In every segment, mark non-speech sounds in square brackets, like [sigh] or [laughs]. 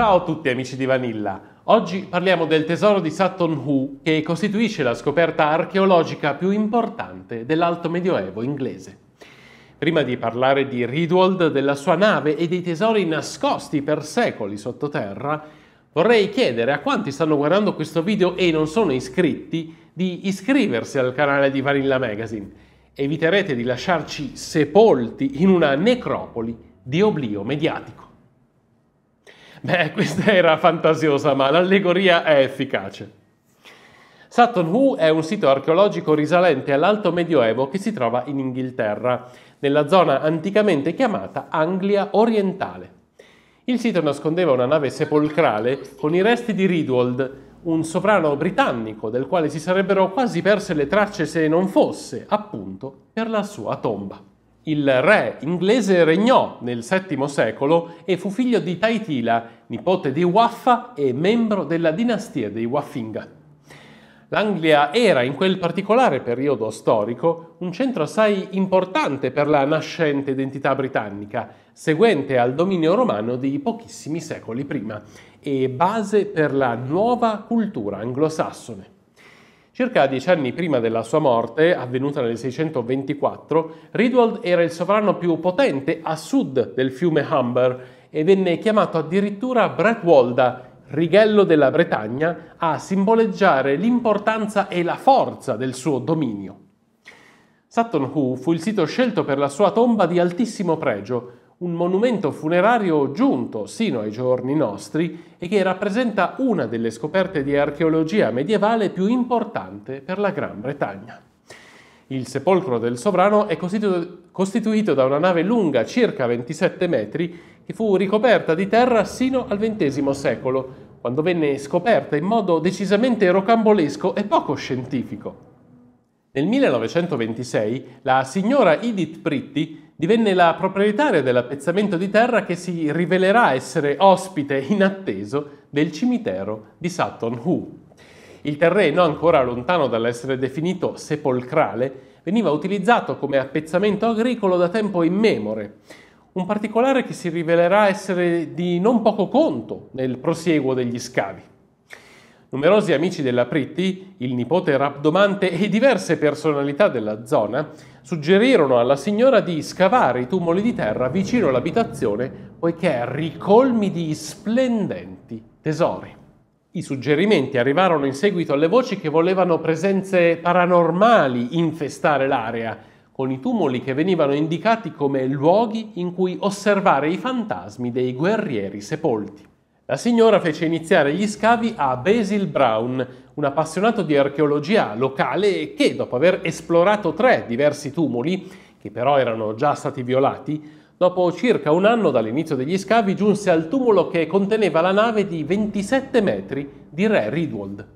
Ciao a tutti amici di Vanilla. Oggi parliamo del tesoro di Sutton Hoo che costituisce la scoperta archeologica più importante dell'Alto Medioevo inglese. Prima di parlare di Ridwold, della sua nave e dei tesori nascosti per secoli sottoterra, vorrei chiedere a quanti stanno guardando questo video e non sono iscritti di iscriversi al canale di Vanilla Magazine. Eviterete di lasciarci sepolti in una necropoli di oblio mediatico. Beh, [laughs] questa era fantasiosa, ma l'allegoria è efficace. Sutton Hoo è un sito archeologico risalente all'Alto Medioevo che si trova in Inghilterra, nella zona anticamente chiamata Anglia orientale. Il sito nascondeva una nave sepolcrale con i resti di Ridwold, un sovrano britannico del quale si sarebbero quasi perse le tracce se non fosse, appunto, per la sua tomba il re inglese regnò nel VII secolo e fu figlio di Taitila, nipote di Waffa e membro della dinastia dei Waffinga. L'Anglia era in quel particolare periodo storico un centro assai importante per la nascente identità britannica, seguente al dominio romano di pochissimi secoli prima, e base per la nuova cultura anglosassone. Circa dieci anni prima della sua morte, avvenuta nel 624, Ridwald era il sovrano più potente a sud del fiume Humber e venne chiamato addirittura Bretwalda, righello della Bretagna, a simboleggiare l'importanza e la forza del suo dominio. Sutton Hoo fu il sito scelto per la sua tomba di altissimo pregio, un monumento funerario giunto sino ai giorni nostri e che rappresenta una delle scoperte di archeologia medievale più importante per la Gran Bretagna. Il sepolcro del sovrano è costituito da una nave lunga circa 27 metri che fu ricoperta di terra sino al XX secolo, quando venne scoperta in modo decisamente rocambolesco e poco scientifico. Nel 1926 la signora Edith Pritti divenne la proprietaria dell'appezzamento di terra che si rivelerà essere ospite inatteso del cimitero di Sutton Hoo. Il terreno, ancora lontano dall'essere definito sepolcrale, veniva utilizzato come appezzamento agricolo da tempo immemore, un particolare che si rivelerà essere di non poco conto nel prosieguo degli scavi. Numerosi amici della Pritti, il nipote rabdomante e diverse personalità della zona suggerirono alla signora di scavare i tumoli di terra vicino all'abitazione poiché ricolmi di splendenti tesori. I suggerimenti arrivarono in seguito alle voci che volevano presenze paranormali infestare l'area, con i tumuli che venivano indicati come luoghi in cui osservare i fantasmi dei guerrieri sepolti. La signora fece iniziare gli scavi a Basil Brown, un appassionato di archeologia locale che, dopo aver esplorato tre diversi tumuli, che però erano già stati violati, dopo circa un anno dall'inizio degli scavi giunse al tumulo che conteneva la nave di 27 metri di Re Ridwold.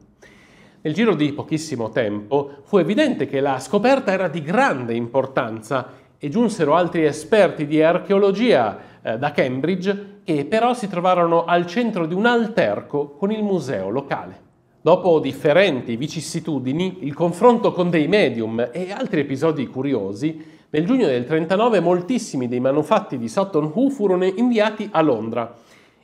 Nel giro di pochissimo tempo fu evidente che la scoperta era di grande importanza e giunsero altri esperti di archeologia eh, da Cambridge che però si trovarono al centro di un alterco con il museo locale. Dopo differenti vicissitudini, il confronto con dei medium e altri episodi curiosi, nel giugno del 39 moltissimi dei manufatti di Sutton Hoo furono inviati a Londra,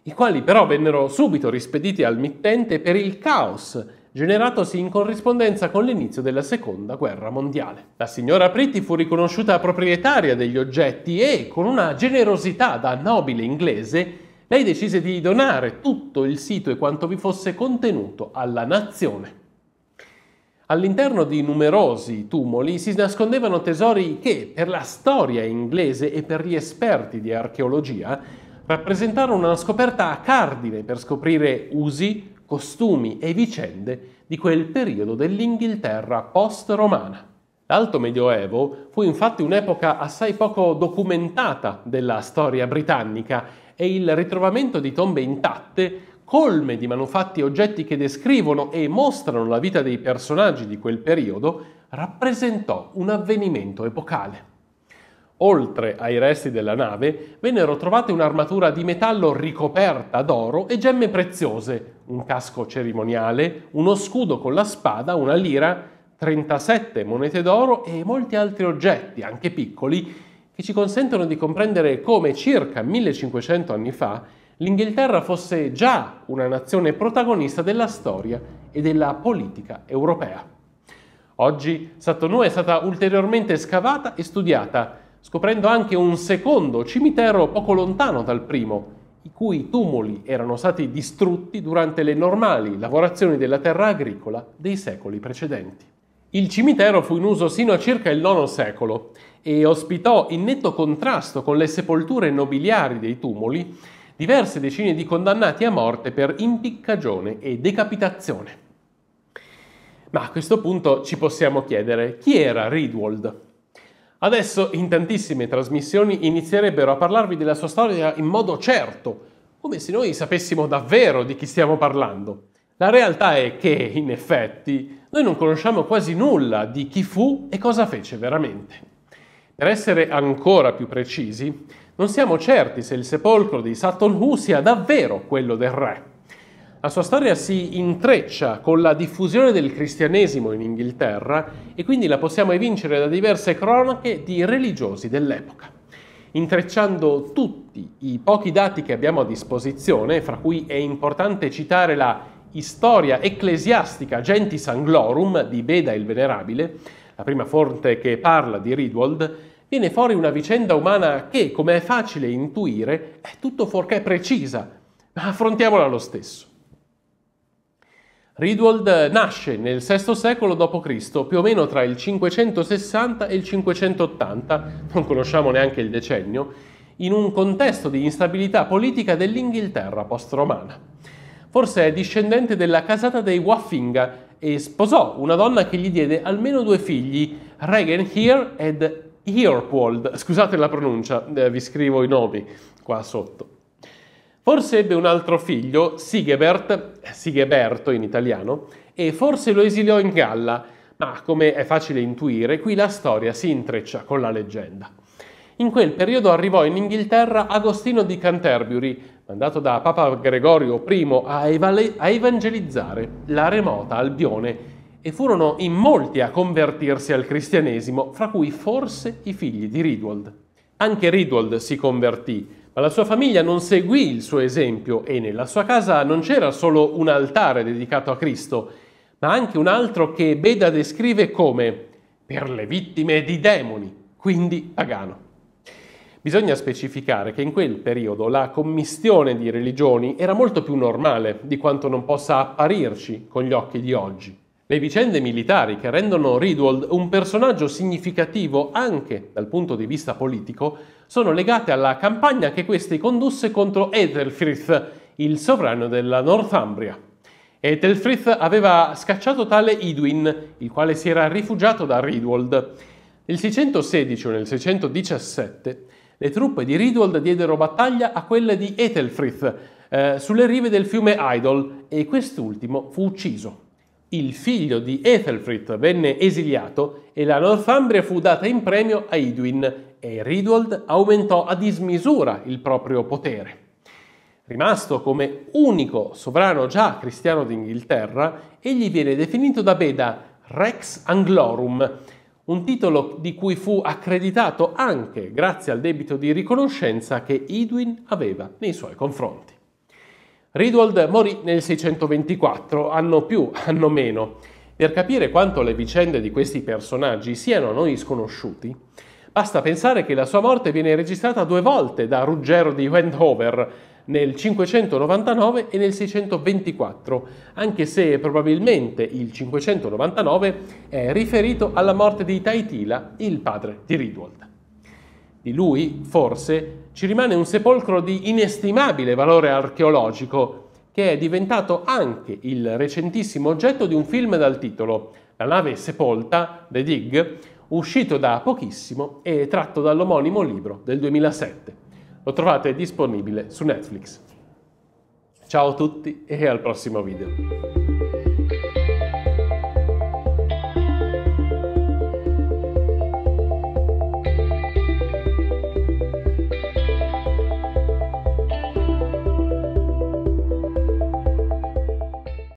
i quali però vennero subito rispediti al mittente per il caos generatosi in corrispondenza con l'inizio della Seconda Guerra Mondiale. La signora Pritti fu riconosciuta proprietaria degli oggetti e, con una generosità da nobile inglese, lei decise di donare tutto il sito e quanto vi fosse contenuto alla nazione. All'interno di numerosi tumoli si nascondevano tesori che, per la storia inglese e per gli esperti di archeologia, rappresentarono una scoperta a cardine per scoprire usi, costumi e vicende di quel periodo dell'Inghilterra post-romana. L'Alto Medioevo fu infatti un'epoca assai poco documentata della storia britannica e il ritrovamento di tombe intatte, colme di manufatti e oggetti che descrivono e mostrano la vita dei personaggi di quel periodo, rappresentò un avvenimento epocale. Oltre ai resti della nave vennero trovate un'armatura di metallo ricoperta d'oro e gemme preziose, un casco cerimoniale, uno scudo con la spada, una lira, 37 monete d'oro e molti altri oggetti, anche piccoli, che ci consentono di comprendere come circa 1500 anni fa l'Inghilterra fosse già una nazione protagonista della storia e della politica europea. Oggi Satonù è stata ulteriormente scavata e studiata scoprendo anche un secondo cimitero poco lontano dal primo, i cui tumuli erano stati distrutti durante le normali lavorazioni della terra agricola dei secoli precedenti. Il cimitero fu in uso sino a circa il IX secolo e ospitò, in netto contrasto con le sepolture nobiliari dei tumuli, diverse decine di condannati a morte per impiccagione e decapitazione. Ma a questo punto ci possiamo chiedere chi era Ridwold? Adesso in tantissime trasmissioni inizierebbero a parlarvi della sua storia in modo certo, come se noi sapessimo davvero di chi stiamo parlando. La realtà è che, in effetti, noi non conosciamo quasi nulla di chi fu e cosa fece veramente. Per essere ancora più precisi, non siamo certi se il sepolcro di Saturn Hoo sia davvero quello del re. La sua storia si intreccia con la diffusione del cristianesimo in Inghilterra e quindi la possiamo evincere da diverse cronache di religiosi dell'epoca. Intrecciando tutti i pochi dati che abbiamo a disposizione, fra cui è importante citare la Historia ecclesiastica Genti Sanglorum di Beda il Venerabile, la prima fonte che parla di Ridwald, viene fuori una vicenda umana che, come è facile intuire, è tutto fuorché precisa, ma affrontiamola lo stesso. Ridwold nasce nel VI secolo d.C., più o meno tra il 560 e il 580, non conosciamo neanche il decennio, in un contesto di instabilità politica dell'Inghilterra post-romana. Forse è discendente della casata dei Waffinga e sposò una donna che gli diede almeno due figli, Regenhir ed Earpwold. Scusate la pronuncia, eh, vi scrivo i nomi qua sotto. Forse ebbe un altro figlio, Sigebert, eh, Sigeberto in italiano, e forse lo esiliò in Galla, ma come è facile intuire, qui la storia si intreccia con la leggenda. In quel periodo arrivò in Inghilterra Agostino di Canterbury, mandato da Papa Gregorio I a, evangelizzare la remota Albione, e furono in molti a convertirsi al cristianesimo, fra cui forse i figli di Ridwold. Anche Ridwold si convertì, ma la sua famiglia non seguì il suo esempio e nella sua casa non c'era solo un altare dedicato a Cristo, ma anche un altro che Beda descrive come per le vittime di demoni, quindi pagano. Bisogna specificare che in quel periodo la commistione di religioni era molto più normale di quanto non possa apparirci con gli occhi di oggi. Le vicende militari che rendono Ridwald un personaggio significativo anche dal punto di vista politico sono legate alla campagna che questi condusse contro Ethelfrith, il sovrano della Northumbria. Ethelfrith aveva scacciato tale Idwin, il quale si era rifugiato da Ridwald. Nel 616 o nel 617 le truppe di Ridwald diedero battaglia a quelle di Ethelfrith eh, sulle rive del fiume Idol e quest'ultimo fu ucciso il figlio di Ethelfrith venne esiliato e la Northumbria fu data in premio a Edwin e Ridwald aumentò a dismisura il proprio potere. Rimasto come unico sovrano già cristiano d'Inghilterra, egli viene definito da Beda Rex Anglorum, un titolo di cui fu accreditato anche grazie al debito di riconoscenza che Edwin aveva nei suoi confronti. Ridwald morì nel 624, anno più, anno meno. Per capire quanto le vicende di questi personaggi siano a noi sconosciuti, basta pensare che la sua morte viene registrata due volte da Ruggero di Wendover, nel 599 e nel 624, anche se probabilmente il 599 è riferito alla morte di Taitila, il padre di Ridwald. Di lui, forse, ci rimane un sepolcro di inestimabile valore archeologico che è diventato anche il recentissimo oggetto di un film dal titolo La nave sepolta, The Dig, uscito da pochissimo e tratto dall'omonimo libro del 2007. Lo trovate disponibile su Netflix. Ciao a tutti e al prossimo video.